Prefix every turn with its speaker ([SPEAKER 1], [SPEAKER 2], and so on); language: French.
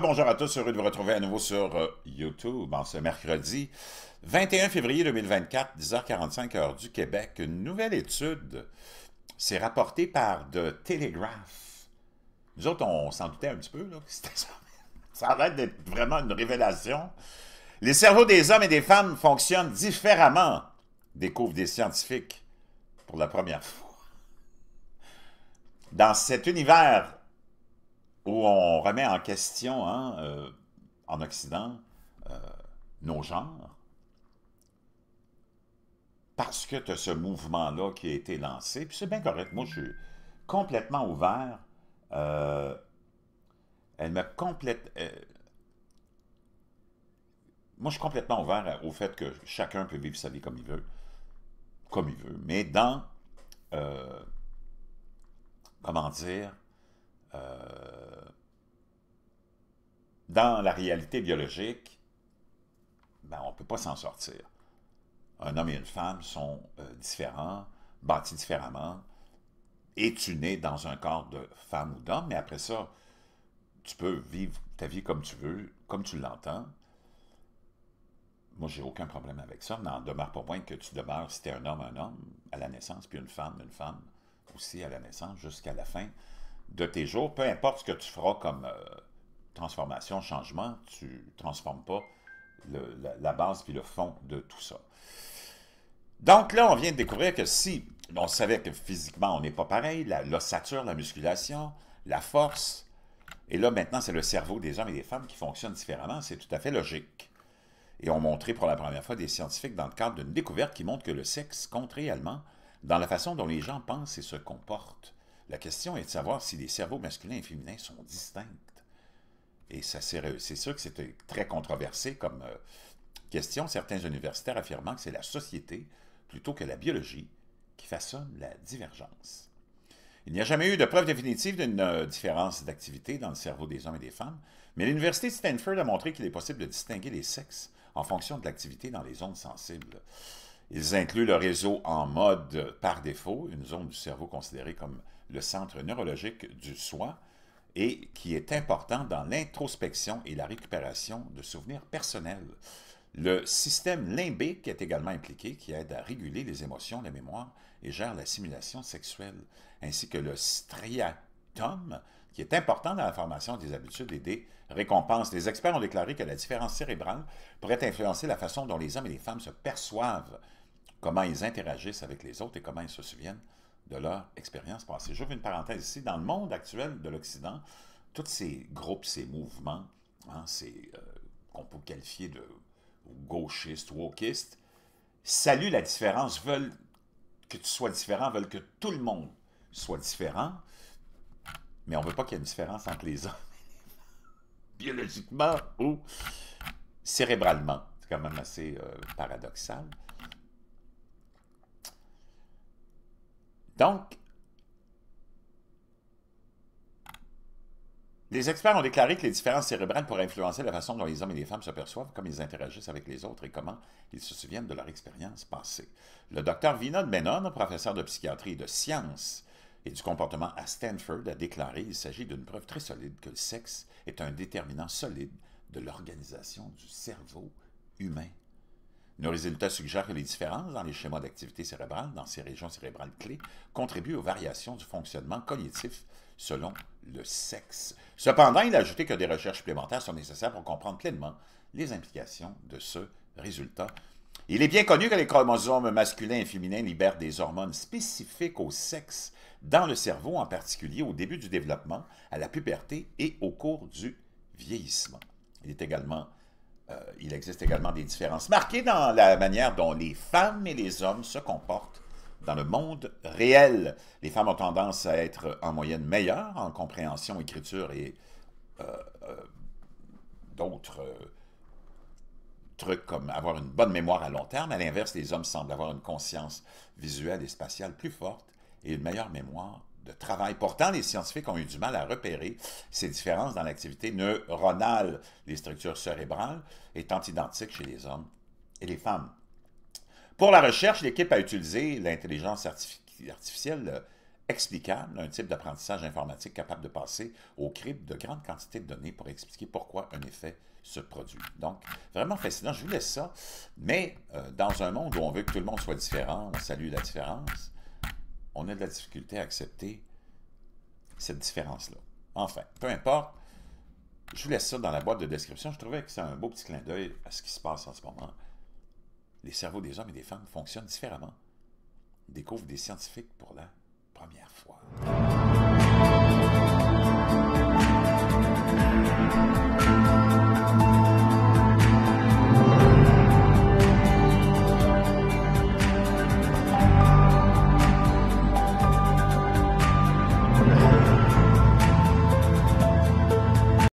[SPEAKER 1] bonjour à tous, heureux de vous retrouver à nouveau sur euh, YouTube en ce mercredi 21 février 2024, 10h45 heure du Québec. Une nouvelle étude, s'est rapportée par The Telegraph. Nous autres, on s'en doutait un petit peu, là, ça. ça a d'être vraiment une révélation. Les cerveaux des hommes et des femmes fonctionnent différemment, découvrent des scientifiques pour la première fois. Dans cet univers où on remet en question, hein, euh, en Occident, euh, nos genres, parce que tu as ce mouvement-là qui a été lancé, puis c'est bien correct. Moi, je suis complètement ouvert. Euh, elle me complète. moi, je suis complètement ouvert au fait que chacun peut vivre sa vie comme il veut, comme il veut, mais dans, comment dire, euh, dans la réalité biologique, ben, on ne peut pas s'en sortir. Un homme et une femme sont euh, différents, bâtis différemment. Et tu nais dans un corps de femme ou d'homme, mais après ça, tu peux vivre ta vie comme tu veux, comme tu l'entends. Moi, j'ai aucun problème avec ça, mais n'en demeure pas moins que tu demeures, si tu es un homme, un homme à la naissance, puis une femme, une femme aussi à la naissance, jusqu'à la fin de tes jours, peu importe ce que tu feras comme euh, transformation, changement, tu transformes pas la, base puis le fond de tout ça. Donc là, on vient de découvrir que si on savait que physiquement, on n'est pas pareil, l'ossature, la, la musculation, la force, et là maintenant, c'est le cerveau des hommes et des femmes qui fonctionne différemment, c'est tout à fait logique. Et ont montré pour la première fois des scientifiques dans le cadre d'une découverte qui montre que le sexe compte réellement dans la façon dont les gens pensent et se comportent. La question est de savoir si les cerveaux masculins et féminins sont distincts. Et ça, c'est sûr que c'était euh, très controversé comme euh, question. Certains universitaires affirmant que c'est la société, plutôt que la biologie, qui façonne la divergence. Il n'y a jamais eu de preuve définitive d'une euh, différence d'activité dans le cerveau des hommes et des femmes, mais l'Université de Stanford a montré qu'il est possible de distinguer les sexes en fonction de l'activité dans les zones sensibles. Ils incluent le réseau en mode par défaut, une zone du cerveau considérée comme le centre neurologique du soi, et qui est important dans l'introspection et la récupération de souvenirs personnels. Le système limbique est également impliqué, qui aide à réguler les émotions, la mémoire et gère l'assimilation sexuelle, ainsi que le striatum, qui est important dans la formation des habitudes et des récompenses. Les experts ont déclaré que la différence cérébrale pourrait influencer la façon dont les hommes et les femmes se perçoivent, comment ils interagissent avec les autres et comment ils se souviennent de leur expérience passée. Je fais une parenthèse ici. Dans le monde actuel de l'Occident, tous ces groupes, ces mouvements, hein, euh, qu'on peut qualifier de gauchistes, walkistes saluent la différence, veulent que tu sois différent, veulent que tout le monde soit différent, mais on ne veut pas qu'il y ait une différence entre les hommes biologiquement ou cérébralement. C'est quand même assez euh, paradoxal. Donc, les experts ont déclaré que les différences cérébrales pourraient influencer la façon dont les hommes et les femmes se perçoivent, comment ils interagissent avec les autres et comment ils se souviennent de leur expérience passée. Le docteur Vinod Menon, professeur de psychiatrie et de sciences et du comportement à Stanford, a déclaré Il s'agit d'une preuve très solide que le sexe est un déterminant solide de l'organisation du cerveau humain nos résultats suggèrent que les différences dans les schémas d'activité cérébrale dans ces régions cérébrales clés contribuent aux variations du fonctionnement cognitif selon le sexe. Cependant, il a ajouté que des recherches supplémentaires sont nécessaires pour comprendre pleinement les implications de ce résultat. Il est bien connu que les chromosomes masculins et féminins libèrent des hormones spécifiques au sexe dans le cerveau, en particulier au début du développement, à la puberté et au cours du vieillissement. Il est également euh, il existe également des différences marquées dans la manière dont les femmes et les hommes se comportent dans le monde réel. Les femmes ont tendance à être en moyenne meilleures en compréhension, écriture et euh, euh, d'autres trucs comme avoir une bonne mémoire à long terme. À l'inverse, les hommes semblent avoir une conscience visuelle et spatiale plus forte et une meilleure mémoire de travail. Pourtant, les scientifiques ont eu du mal à repérer ces différences dans l'activité neuronale. Les structures cérébrales étant identiques chez les hommes et les femmes. Pour la recherche, l'équipe a utilisé l'intelligence artificielle euh, explicable, un type d'apprentissage informatique capable de passer au crible de grandes quantités de données pour expliquer pourquoi un effet se produit. Donc, vraiment fascinant. Je vous laisse ça. Mais euh, dans un monde où on veut que tout le monde soit différent, on salue la différence, on a de la difficulté à accepter cette différence-là. Enfin, peu importe, je vous laisse ça dans la boîte de description. Je trouvais que c'est un beau petit clin d'œil à ce qui se passe en ce moment. Les cerveaux des hommes et des femmes fonctionnent différemment. Découvre des scientifiques pour la première fois.